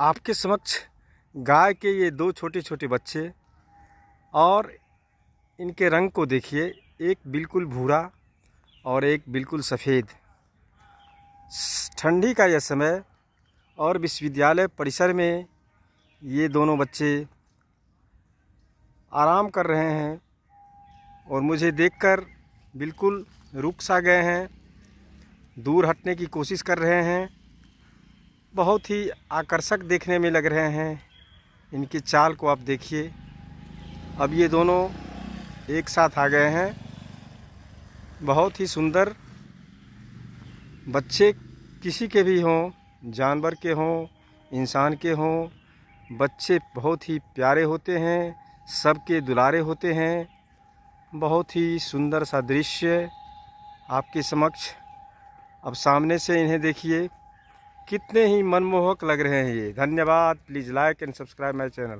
आपके समक्ष गाय के ये दो छोटे छोटे बच्चे और इनके रंग को देखिए एक बिल्कुल भूरा और एक बिल्कुल सफ़ेद ठंडी का यह समय और विश्वविद्यालय परिसर में ये दोनों बच्चे आराम कर रहे हैं और मुझे देखकर बिल्कुल रुक सा गए हैं दूर हटने की कोशिश कर रहे हैं बहुत ही आकर्षक देखने में लग रहे हैं इनकी चाल को आप देखिए अब ये दोनों एक साथ आ गए हैं बहुत ही सुंदर बच्चे किसी के भी हों जानवर के हों इंसान के हों बच्चे बहुत ही प्यारे होते हैं सबके दुलारे होते हैं बहुत ही सुंदर सा दृश्य आपके समक्ष अब सामने से इन्हें देखिए कितने ही मनमोहक लग रहे हैं ये धन्यवाद please like and subscribe my channel